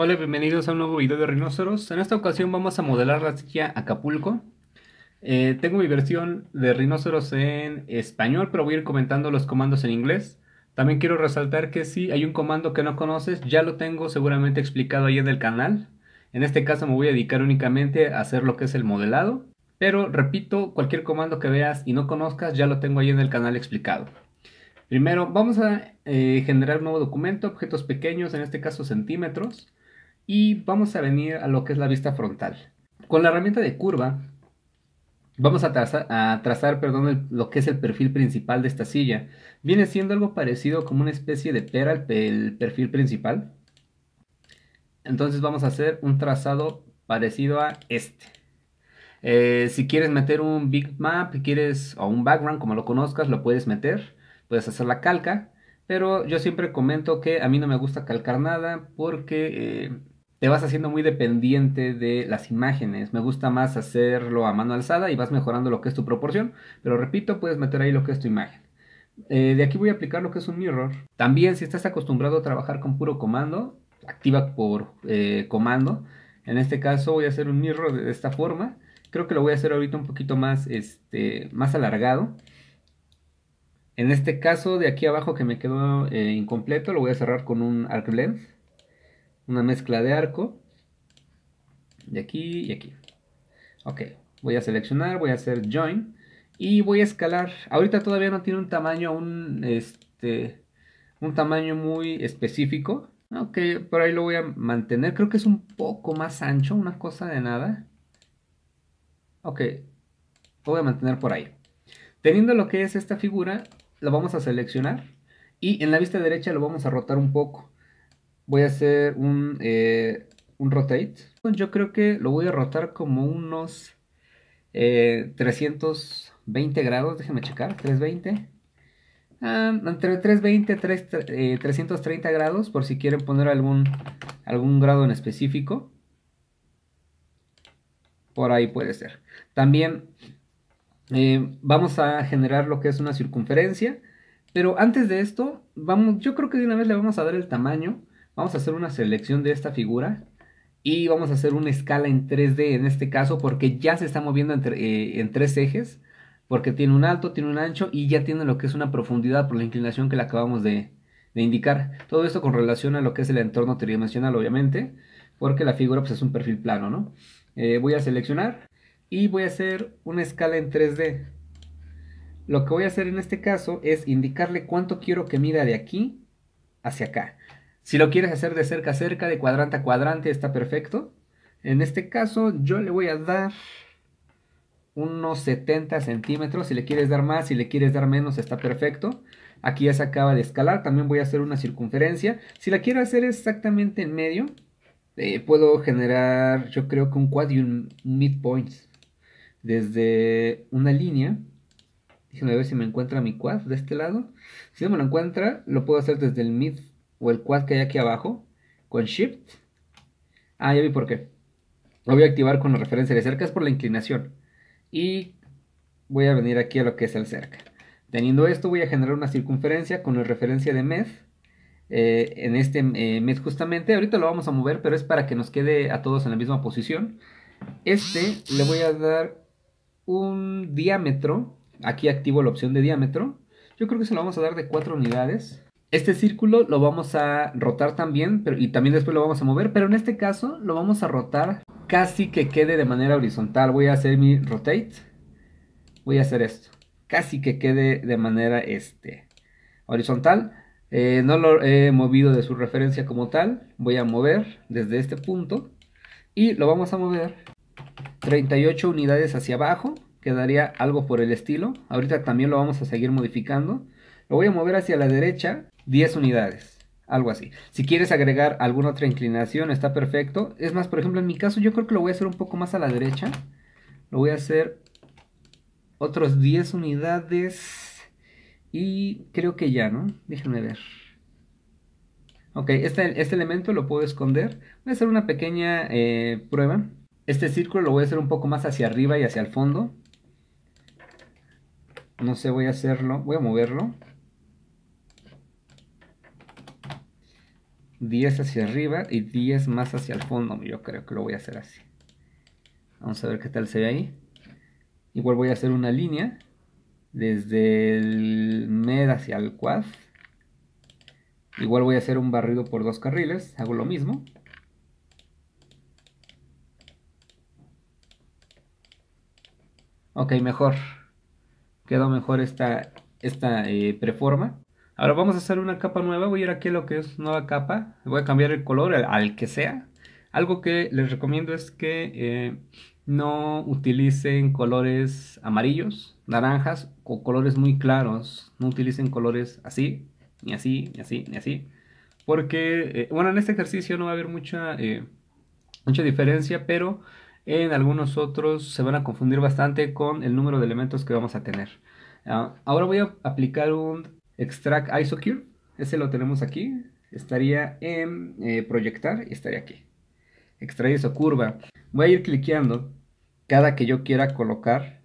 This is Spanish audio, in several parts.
Hola, bienvenidos a un nuevo video de Rhinoceros. En esta ocasión vamos a modelar la silla Acapulco. Eh, tengo mi versión de Rhinoceros en español, pero voy a ir comentando los comandos en inglés. También quiero resaltar que si hay un comando que no conoces, ya lo tengo seguramente explicado ahí en el canal. En este caso me voy a dedicar únicamente a hacer lo que es el modelado. Pero repito, cualquier comando que veas y no conozcas, ya lo tengo ahí en el canal explicado. Primero, vamos a eh, generar un nuevo documento, objetos pequeños, en este caso centímetros y vamos a venir a lo que es la vista frontal. Con la herramienta de curva vamos a trazar, a trazar perdón, lo que es el perfil principal de esta silla. Viene siendo algo parecido como una especie de pera el, perfil principal. Entonces vamos a hacer un trazado parecido a este. Eh, si quieres meter un big map, quieres o un background como lo conozcas, lo puedes meter. Puedes hacer la calca, pero yo siempre comento que a mí no me gusta calcar nada porque eh, te vas haciendo muy dependiente de las imágenes. Me gusta más hacerlo a mano alzada y vas mejorando lo que es tu proporción, pero repito, puedes meter ahí lo que es tu imagen. Eh, de aquí voy a aplicar lo que es un mirror. También si estás acostumbrado a trabajar con puro comando, activa por eh, comando. En este caso voy a hacer un mirror de esta forma. Creo que lo voy a hacer ahorita un poquito más, este, más alargado. En este caso de aquí abajo que me quedó eh, incompleto lo voy a cerrar con un arc blend una mezcla de arco, de aquí y aquí. Ok, voy a seleccionar, voy a hacer join y voy a escalar. Ahorita todavía no tiene un tamaño, un, este, un tamaño muy específico. Ok, por ahí lo voy a mantener. Creo que es un poco más ancho, una cosa de nada. Ok, lo voy a mantener por ahí. Teniendo lo que es esta figura, Lo vamos a seleccionar y en la vista derecha lo vamos a rotar un poco voy a hacer eh, un, rotate. Yo creo que lo voy a rotar como unos 320 eh, grados. Déjenme checar. 320. Ah, entre 320 y 330 grados por si quieren poner algún, algún grado en específico. Por ahí puede ser. También eh, vamos a generar lo que es una circunferencia. Pero antes de esto, vamos, yo creo que de una vez le vamos a dar el tamaño. Vamos a hacer una selección de esta figura y vamos a hacer una escala en 3D en este caso porque ya se está moviendo eh, en tres ejes, porque tiene un alto, tiene un ancho y ya tiene lo que es una profundidad por la inclinación que le acabamos de, indicar. Todo esto con relación a lo que es el entorno tridimensional obviamente, porque la figura pues, es un perfil plano, ¿no? Eh, voy a seleccionar y voy a hacer una escala en 3D. Lo que voy a hacer en este caso es indicarle cuánto quiero que mida de aquí hacia acá. Si lo quieres hacer de cerca a cerca, de cuadrante a cuadrante, está perfecto. En este caso, yo le voy a dar unos 70 centímetros. Si le quieres dar más, si le quieres dar menos, está perfecto. Aquí ya se acaba de escalar. También voy a hacer una circunferencia. Si la quiero hacer exactamente en medio, eh, puedo generar, yo creo que un quad y un midpoint. Desde una línea. Déjenme ver si me encuentra mi quad de este lado. Si no me lo encuentra, lo puedo hacer desde el midpoint o el quad que hay aquí abajo, con Shift. Ah, ya vi por qué. Lo voy a activar con la referencia de cerca, es por la inclinación. Y voy a venir aquí a lo que es el cerca. Teniendo esto voy a generar una circunferencia con la referencia de mes eh, en este eh, justamente, ahorita lo vamos a mover, pero es para que nos quede a todos en la misma posición. Este le voy a dar un diámetro. Aquí activo la opción de diámetro. Yo creo que se lo vamos a dar de 4 unidades. Este círculo lo vamos a rotar también pero, y también después lo vamos a mover, pero en este caso lo vamos a rotar casi que quede de manera horizontal. Voy a hacer mi rotate, voy a hacer esto, casi que quede de manera este, horizontal. Eh, no lo he movido de su referencia como tal, voy a mover desde este punto y lo vamos a mover 38 unidades hacia abajo, quedaría algo por el estilo. Ahorita también lo vamos a seguir modificando. Lo voy a mover hacia la derecha 10 unidades, algo así. Si quieres agregar alguna otra inclinación, está perfecto. Es más, por ejemplo, en mi caso yo creo que lo voy a hacer un poco más a la derecha. Lo voy a hacer otros 10 unidades y creo que ya, ¿no? Déjenme ver. Ok, este, este elemento lo puedo esconder. Voy a hacer una pequeña eh, prueba. Este círculo lo voy a hacer un poco más hacia arriba y hacia el fondo. No sé, voy a hacerlo, voy a moverlo. 10 hacia arriba y 10 más hacia el fondo. Yo creo que lo voy a hacer así. Vamos a ver qué tal se ve ahí. Igual voy a hacer una línea desde el med hacia el quad. Igual voy a hacer un barrido por dos carriles. Hago lo mismo. Ok, mejor. Quedó mejor esta, eh, preforma. Ahora vamos a hacer una capa nueva, voy a ir aquí a lo que es nueva capa, voy a cambiar el color al, que sea. Algo que les recomiendo es que eh, no utilicen colores amarillos, naranjas o colores muy claros, no utilicen colores así, ni así, ni así, ni así. Porque, eh, bueno, en este ejercicio no va a haber mucha, eh, mucha diferencia, pero en algunos otros se van a confundir bastante con el número de elementos que vamos a tener. Ah, ahora voy a aplicar un Extract IsoCure, ese lo tenemos aquí, estaría en eh, proyectar y estaría aquí. Extraer curva. Voy a ir cliqueando cada que yo quiera colocar.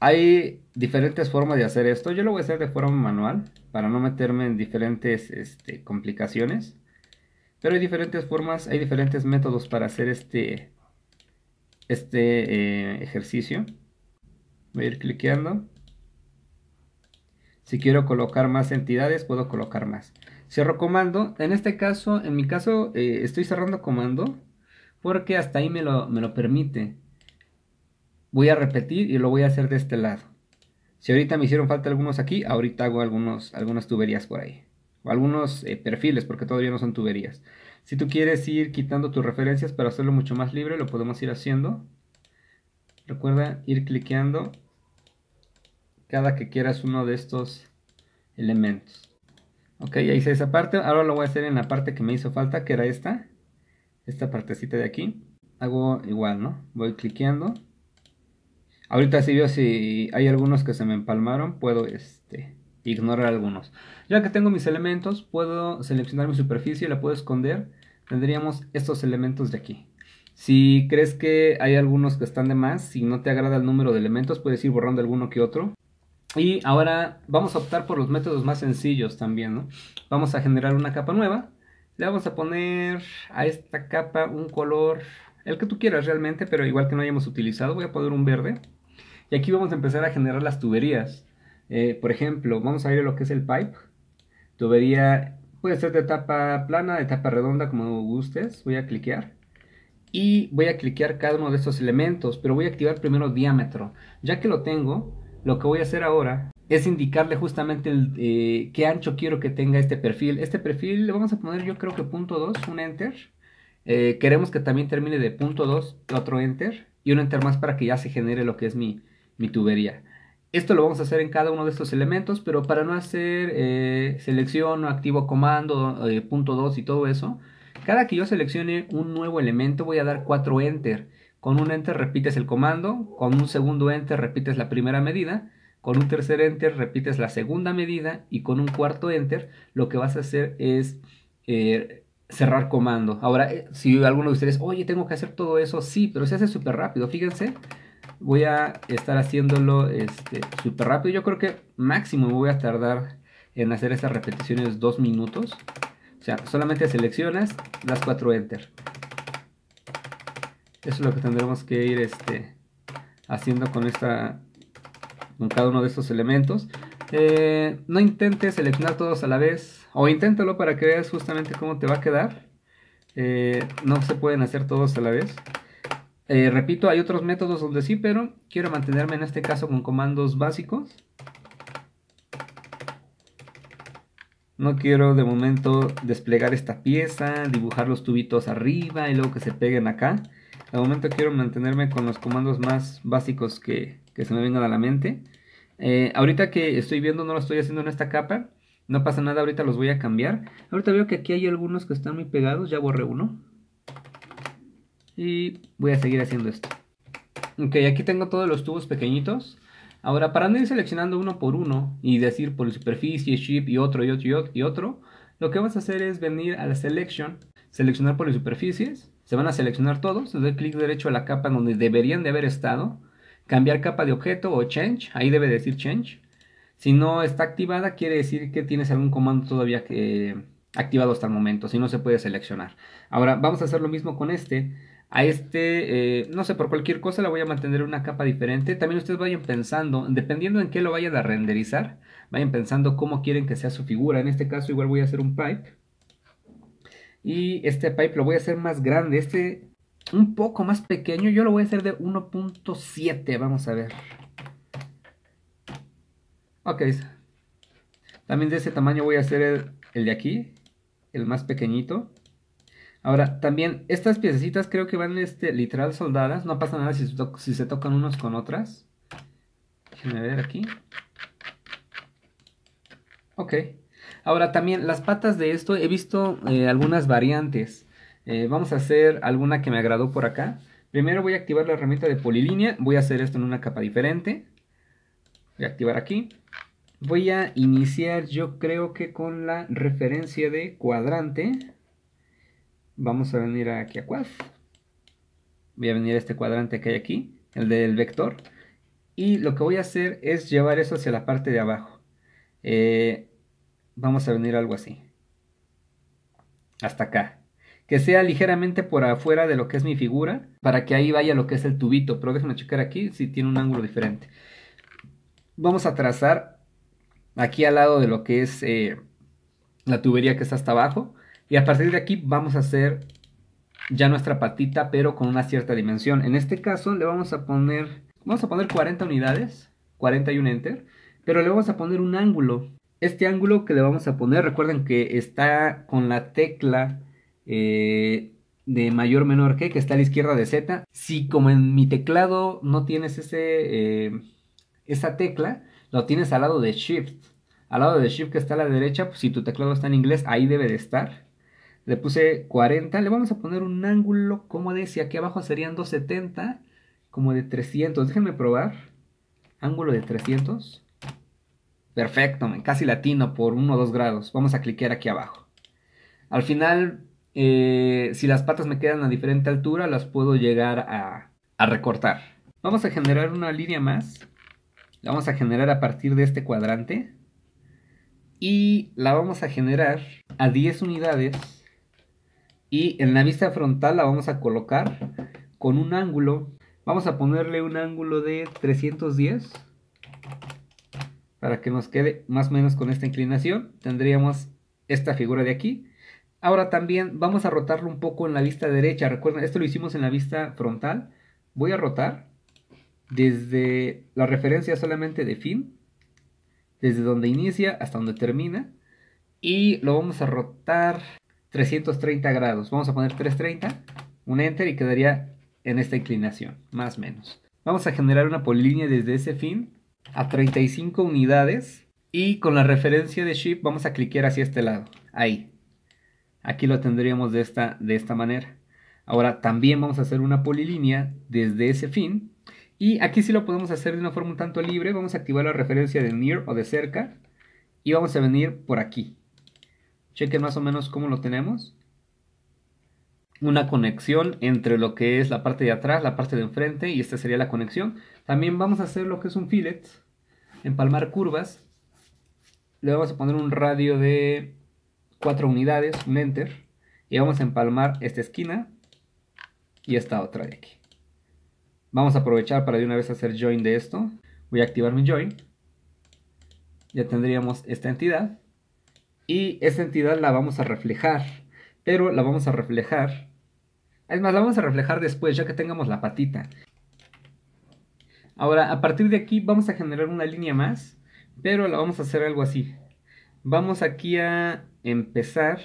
Hay diferentes formas de hacer esto. Yo lo voy a hacer de forma manual para no meterme en diferentes este, complicaciones. Pero hay diferentes formas, hay diferentes métodos para hacer este, este eh, ejercicio. Voy a ir cliqueando. Si quiero colocar más entidades, puedo colocar más. Cierro comando. En este caso, en mi caso, eh, estoy cerrando comando porque hasta ahí me lo, permite. Voy a repetir y lo voy a hacer de este lado. Si ahorita me hicieron falta algunos aquí, ahorita hago algunos, algunas tuberías por ahí. O algunos eh, perfiles, porque todavía no son tuberías. Si tú quieres ir quitando tus referencias para hacerlo mucho más libre, lo podemos ir haciendo. Recuerda ir cliqueando cada que quieras uno de estos elementos. Ok, ya hice esa parte. Ahora lo voy a hacer en la parte que me hizo falta, que era esta. Esta partecita de aquí. Hago igual, ¿no? Voy cliqueando. Ahorita si veo si hay algunos que se me empalmaron, puedo este, ignorar algunos. Ya que tengo mis elementos, puedo seleccionar mi superficie y la puedo esconder. Tendríamos estos elementos de aquí. Si crees que hay algunos que están de más, si no te agrada el número de elementos, puedes ir borrando alguno que otro. Y ahora vamos a optar por los métodos más sencillos también, Vamos a generar una capa nueva. Le vamos a poner a esta capa un color, el que tú quieras realmente, pero igual que no hayamos utilizado, voy a poner un verde. Y aquí vamos a empezar a generar las tuberías. Eh, por ejemplo, vamos a ir a lo que es el pipe. Tubería puede ser de tapa plana, de tapa redonda, como gustes. Voy a cliquear y voy a cliquear cada uno de estos elementos, pero voy a activar primero diámetro. Ya que lo tengo, lo que voy a hacer ahora es indicarle justamente eh, qué ancho quiero que tenga este perfil. Este perfil le vamos a poner yo creo que punto .2, un enter. Eh, queremos que también termine de punto .2, otro enter y un enter más para que ya se genere lo que es mi, tubería. Esto lo vamos a hacer en cada uno de estos elementos, pero para no hacer eh, selección o activo comando, punto .2 y todo eso, cada que yo seleccione un nuevo elemento voy a dar cuatro enter. Con un enter repites el comando, con un segundo enter repites la primera medida, con un tercer enter repites la segunda medida y con un cuarto enter lo que vas a hacer es eh, cerrar comando. Ahora, eh, si alguno de ustedes, oye, tengo que hacer todo eso, sí, pero se hace súper rápido, fíjense. Voy a estar haciéndolo este, súper rápido. Yo creo que máximo voy a tardar en hacer estas repeticiones dos minutos. O sea, solamente seleccionas, las cuatro enter. Eso es lo que tendremos que ir este, haciendo con, esta, con cada uno de estos elementos. Eh, no intentes seleccionar todos a la vez o inténtalo para que veas justamente cómo te va a quedar. Eh, no se pueden hacer todos a la vez. Eh, repito, hay otros métodos donde sí, pero quiero mantenerme en este caso con comandos básicos. No quiero de momento desplegar esta pieza, dibujar los tubitos arriba y luego que se peguen acá. De momento quiero mantenerme con los comandos más básicos que, se me vengan a la mente. Eh, ahorita que estoy viendo, no lo estoy haciendo en esta capa. No pasa nada, ahorita los voy a cambiar. Ahorita veo que aquí hay algunos que están muy pegados. Ya borré uno. Y voy a seguir haciendo esto. Ok, aquí tengo todos los tubos pequeñitos. Ahora, para no ir seleccionando uno por uno y decir por superficie, chip y otro y otro y otro, y otro lo que vamos a hacer es venir a la selection, seleccionar por superficies se van a seleccionar todos, le doy clic derecho a la capa donde deberían de haber estado, cambiar capa de objeto o change, ahí debe decir change. Si no está activada, quiere decir que tienes algún comando todavía que, activado hasta el momento, si no se puede seleccionar. Ahora vamos a hacer lo mismo con este. A este, eh, no sé, por cualquier cosa la voy a mantener una capa diferente. También ustedes vayan pensando, dependiendo en qué lo vayan a renderizar, vayan pensando cómo quieren que sea su figura. En este caso igual voy a hacer un pipe. Y este pipe lo voy a hacer más grande. Este un poco más pequeño. Yo lo voy a hacer de 1.7. Vamos a ver. Ok. También de ese tamaño voy a hacer el, de aquí. El más pequeñito. Ahora, también estas piececitas creo que van este, literal soldadas. No pasa nada si, si se tocan unos con otras. Déjenme ver aquí. Ok. Ahora también las patas de esto he visto eh, algunas variantes. Eh, vamos a hacer alguna que me agradó por acá. Primero voy a activar la herramienta de polilínea. Voy a hacer esto en una capa diferente. Voy a activar aquí. Voy a iniciar yo creo que con la referencia de cuadrante. Vamos a venir aquí a cuadro voy a venir a este cuadrante que hay aquí, el del vector, y lo que voy a hacer es llevar eso hacia la parte de abajo. Eh, vamos a venir algo así. Hasta acá. Que sea ligeramente por afuera de lo que es mi figura, para que ahí vaya lo que es el tubito. Pero déjenme checar aquí si tiene un ángulo diferente. Vamos a trazar aquí al lado de lo que es eh, la tubería que está hasta abajo. Y a partir de aquí vamos a hacer ya nuestra patita, pero con una cierta dimensión. En este caso le vamos a poner, vamos a poner 40 unidades, 41 enter, pero le vamos a poner un ángulo este ángulo que le vamos a poner, recuerden que está con la tecla eh, de mayor menor que, que está a la izquierda de Z. Si como en mi teclado no tienes ese, eh, esa tecla, lo tienes al lado de Shift. Al lado de Shift que está a la derecha, pues si tu teclado está en inglés, ahí debe de estar. Le puse 40, le vamos a poner un ángulo como decía, aquí abajo serían 270, como de 300. Déjenme probar. Ángulo de 300. Perfecto, casi latino por 1 o 2 grados. Vamos a cliquear aquí abajo. Al final, eh, si las patas me quedan a diferente altura, las puedo llegar a, a recortar. Vamos a generar una línea más. La vamos a generar a partir de este cuadrante. Y la vamos a generar a 10 unidades. Y en la vista frontal la vamos a colocar con un ángulo. Vamos a ponerle un ángulo de 310 para que nos quede más o menos con esta inclinación, tendríamos esta figura de aquí. Ahora también vamos a rotarlo un poco en la vista derecha. Recuerden, esto lo hicimos en la vista frontal. Voy a rotar desde la referencia solamente de fin, desde donde inicia hasta donde termina. Y lo vamos a rotar 330 grados. Vamos a poner 330, un enter y quedaría en esta inclinación, más o menos. Vamos a generar una polilínea desde ese fin a 35 unidades y con la referencia de ship vamos a cliquear hacia este lado, ahí. Aquí lo tendríamos de esta, de esta manera. Ahora también vamos a hacer una polilínea desde ese fin y aquí sí lo podemos hacer de una forma un tanto libre. Vamos a activar la referencia de near o de cerca. Y vamos a venir por aquí. Chequen más o menos cómo lo tenemos una conexión entre lo que es la parte de atrás, la parte de enfrente y esta sería la conexión. También vamos a hacer lo que es un fillet, empalmar curvas. Le vamos a poner un radio de 4 unidades, un enter. Y vamos a empalmar esta esquina y esta otra de aquí. Vamos a aprovechar para de una vez hacer join de esto. Voy a activar mi join. Ya tendríamos esta entidad. Y esta entidad la vamos a reflejar pero la vamos a reflejar. Es más, la vamos a reflejar después, ya que tengamos la patita. Ahora, a partir de aquí vamos a generar una línea más, pero la vamos a hacer algo así. Vamos aquí a empezar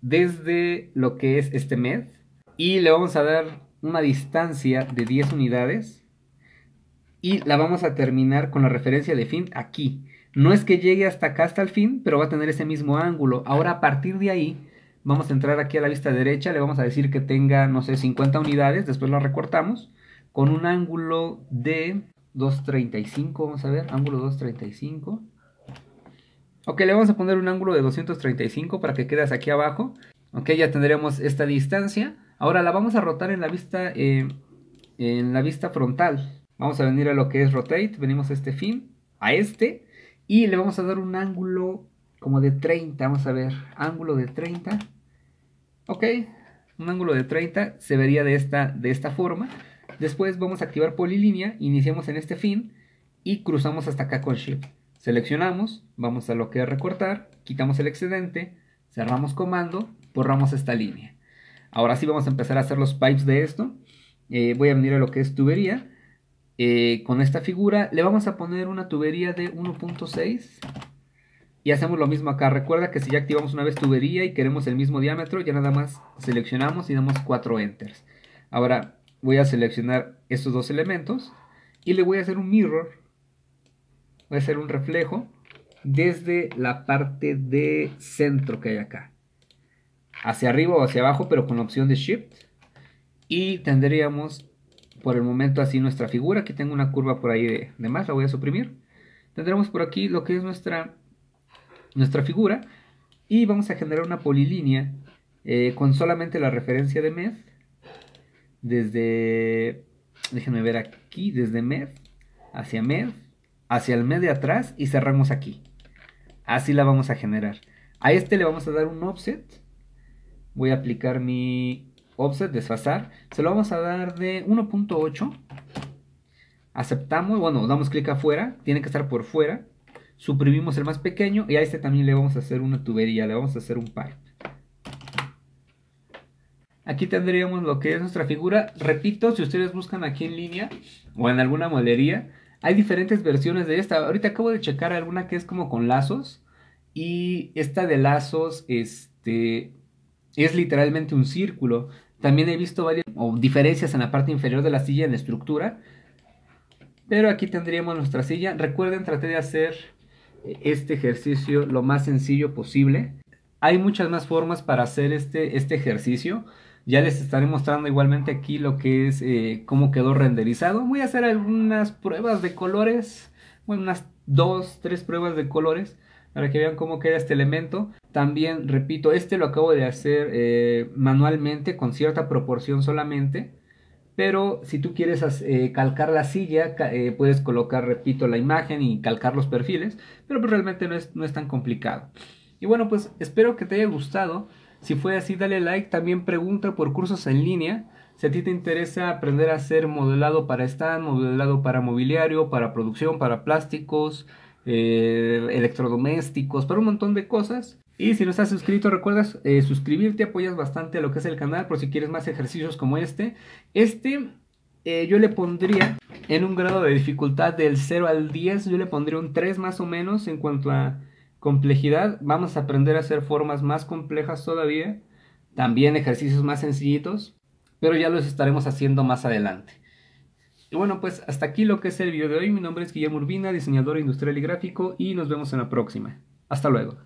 desde lo que es este med y le vamos a dar una distancia de 10 unidades y la vamos a terminar con la referencia de fin aquí. No es que llegue hasta acá, hasta el fin, pero va a tener ese mismo ángulo. Ahora, a partir de ahí, Vamos a entrar aquí a la vista derecha, le vamos a decir que tenga, no sé, 50 unidades, después la recortamos con un ángulo de 235, vamos a ver, ángulo 235. Ok, le vamos a poner un ángulo de 235 para que quedas aquí abajo. Ok, ya tendremos esta distancia. Ahora la vamos a rotar en la vista, eh, en la vista frontal. Vamos a venir a lo que es rotate, venimos a este fin, a este, y le vamos a dar un ángulo como de 30, vamos a ver, ángulo de 30. Ok, un ángulo de 30 se vería de esta, de esta forma. Después vamos a activar polilínea, iniciamos en este fin y cruzamos hasta acá con Shift. Seleccionamos, vamos a lo que es recortar, quitamos el excedente, cerramos comando, borramos esta línea. Ahora sí vamos a empezar a hacer los pipes de esto. Eh, voy a venir a lo que es tubería. Eh, con esta figura le vamos a poner una tubería de 1.6 y hacemos lo mismo acá. Recuerda que si ya activamos una vez tubería y queremos el mismo diámetro, ya nada más seleccionamos y damos cuatro enters. Ahora voy a seleccionar estos dos elementos y le voy a hacer un mirror. Voy a hacer un reflejo desde la parte de centro que hay acá. Hacia arriba o hacia abajo, pero con la opción de Shift. Y tendríamos por el momento así nuestra figura. Aquí tengo una curva por ahí de, de más, la voy a suprimir. Tendremos por aquí lo que es nuestra nuestra figura y vamos a generar una polilínea eh, con solamente la referencia de MED desde, déjenme ver aquí, desde MED hacia MED, hacia el MED de atrás y cerramos aquí. Así la vamos a generar. A este le vamos a dar un offset. Voy a aplicar mi offset, desfasar. Se lo vamos a dar de 1.8. Aceptamos, bueno, damos clic afuera, tiene que estar por fuera. Suprimimos el más pequeño y a este también le vamos a hacer una tubería, le vamos a hacer un pipe. Aquí tendríamos lo que es nuestra figura. Repito, si ustedes buscan aquí en línea o en alguna molería, hay diferentes versiones de esta. Ahorita acabo de checar alguna que es como con lazos. Y esta de lazos, este, es literalmente un círculo. También he visto varias diferencias en la parte inferior de la silla en la estructura. Pero aquí tendríamos nuestra silla. Recuerden, traté de hacer este ejercicio lo más sencillo posible. Hay muchas más formas para hacer este, este ejercicio. Ya les estaré mostrando igualmente aquí lo que es eh, cómo quedó renderizado. Voy a hacer algunas pruebas de colores. unas dos, tres pruebas de colores para que vean cómo queda este elemento. También, repito, este lo acabo de hacer eh, manualmente con cierta proporción solamente pero si tú quieres eh, calcar la silla, eh, puedes colocar, repito, la imagen y calcar los perfiles, pero pues, realmente no es, tan complicado. Y bueno, pues espero que te haya gustado. Si fue así, dale like. También pregunta por cursos en línea. Si a ti te interesa aprender a hacer modelado para stand, modelado para mobiliario, para producción, para plásticos, eh, electrodomésticos, para un montón de cosas, y si no estás suscrito, recuerdas eh, suscribirte, apoyas bastante a lo que es el canal por si quieres más ejercicios como este. Este eh, yo le pondría en un grado de dificultad del 0 al 10, yo le pondría un 3 más o menos en cuanto a complejidad. Vamos a aprender a hacer formas más complejas todavía, también ejercicios más sencillitos, pero ya los estaremos haciendo más adelante. Y bueno, pues hasta aquí lo que es el video de hoy. Mi nombre es Guillermo Urbina, diseñador industrial y gráfico, y nos vemos en la próxima. Hasta luego.